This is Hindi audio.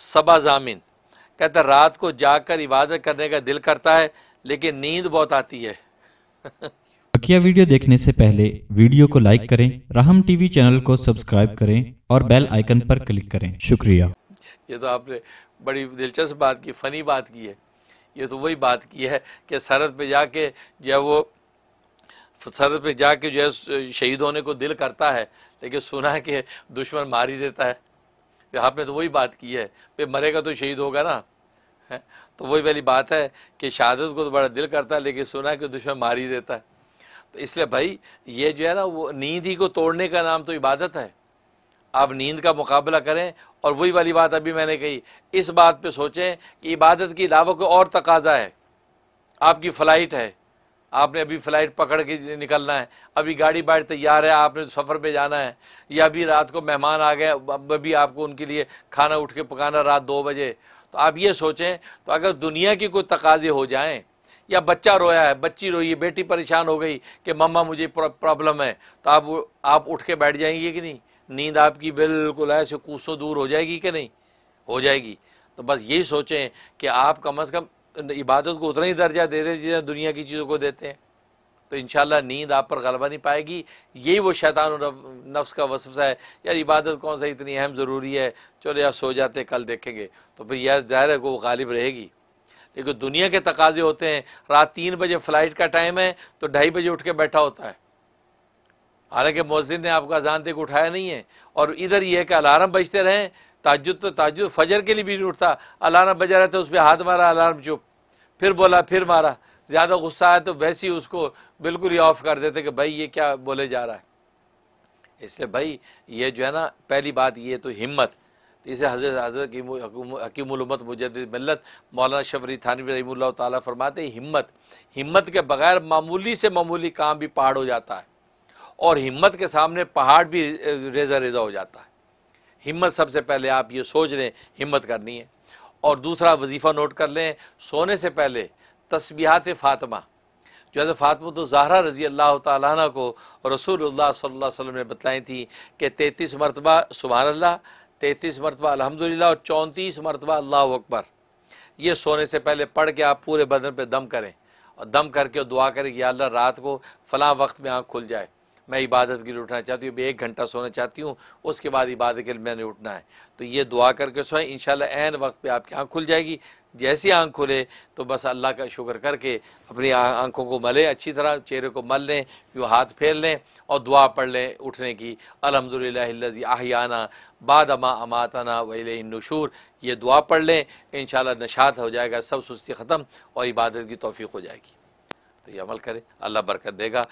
सबा जामिन कहता रात को जाकर इबादत करने का दिल करता है लेकिन नींद बहुत आती है बकिया वीडियो देखने से पहले वीडियो को लाइक करें रहम टीवी चैनल को सब्सक्राइब करें और बेल आइकन पर क्लिक करें शुक्रिया ये तो आपने बड़ी दिलचस्प बात की फ़नी बात की है ये तो वही बात की है कि सरहद पे जाके जो है वो सरहद पे जाके जो है शहीद होने को दिल करता है लेकिन सुना है कि दुश्मन मार ही देता है कि आपने तो वही बात की है भाई मरेगा तो शहीद होगा ना है तो वही वाली बात है कि शहादत को तो बड़ा दिल करता है लेकिन सुना कि दुश्मन मार ही देता है तो इसलिए भाई ये जो है ना वो नींद ही को तोड़ने का नाम तो इबादत है आप नींद का मुकाबला करें और वही वाली बात अभी मैंने कही इस बात पे सोचें कि इबादत के अलावा कोई और तकाजा है आपकी फ़्लाइट है आपने अभी फ़्लाइट पकड़ के निकलना है अभी गाड़ी बाड़ी तैयार है आपने सफ़र पे जाना है या अभी रात को मेहमान आ गए अब अभी आपको उनके लिए खाना उठ के पकाना रात दो बजे तो आप ये सोचें तो अगर दुनिया के कोई तकाजे हो जाएँ या बच्चा रोया है बच्ची रोई है बेटी परेशान हो गई कि मम्मा मुझे प्रॉब्लम है तो आप आप उठ के बैठ जाएंगे कि नहीं नींद आपकी बिल्कुल ऐसे कूसों दूर हो जाएगी कि नहीं हो जाएगी तो बस यही सोचें कि आप कम अज़ कम इबादत को उतना ही दर्जा दे देते जितना दुनिया की चीज़ों को देते हैं तो इन नींद आप पर गलबा नहीं पाएगी यही वो शैतान नफ्स का वसफा है यार इबादत कौन सा इतनी अहम ज़रूरी है चलो यार सो जाते कल देखेंगे तो फिर यार ज़ाहिर है वो गालिब रहेगी लेकिन दुनिया के तकाजे होते हैं रात तीन बजे फ़्लाइट का टाइम है तो ढाई बजे उठ के बैठा होता है हालांकि मस्जिद ने आपका अजान तक उठाया नहीं है और इधर यह है कि अलार्म बजते रहें ताजुद तो ताजुद फजर के लिए भी नहीं उठता अलार्म बजा रहा था उस पर हाथ मारा अलार्म चुप फिर बोला फिर मारा ज़्यादा गुस्सा आया तो वैसे ही उसको बिल्कुल ही ऑफ कर देते कि भाई ये क्या बोले जा रहा है इसलिए भाई ये जो है ना पहली बात ये तो हिम्मत तो इसे हजरत हजरत हकीमत मुजद मिलत मौलाना शबरी थानवी रही ताली फरमाते हिम्मत हिम्मत के बगैर मामूली से मामूली काम भी पहाड़ हो जाता है और हिम्मत के सामने पहाड़ भी रेजा रेजा हो जाता है हिम्मत सबसे पहले आप ये सोच लें हिम्मत करनी है और दूसरा वजीफ़ा नोट कर लें सोने से पहले तस्बीहात फ़ातिमा जो है फ़ातमत तो ज़ाहरा रजी अल्लाह ताला को रसूल सल्लल्लाहु अलैहि वसल्लम ने बतलाई थी कि तैंतीस मरतबा सुबहान अल्लाह तैंतीस मरतबा अल्हम्दुलिल्लाह और चौंतीस मरतबा अल्लाह अकबर ये सोने से पहले पढ़ के आप पूरे बदन पर दम करें और दम करके और दुआ करें या अल्लाह रात को फ़लाँ वक्त में आँख खुल जाए मैं इबादत के लिए उठना चाहती हूँ एक घंटा सोना चाहती हूँ उसके बाद इबादत के लिए मैंने उठना है तो ये दुआ करके सोएं इन शन वक्त पर आपकी आँख खुल जाएगी जैसी आँख खुले तो बस अल्लाह का शुक्र करके अपनी आँखों को मले अच्छी तरह चेहरे को मल लें यूँ हाथ फेर लें और दुआ पढ़ लें उठने की अलहमदिल्लाजी आहियाना बाद अमा अमाताना नशूर ये दुआ पढ़ लें इन नशात हो जाएगा सब सुस्ती ख़त्म और इबादत की तोफ़ी हो जाएगी तो ये अमल करें अल्लाह बरकत देगा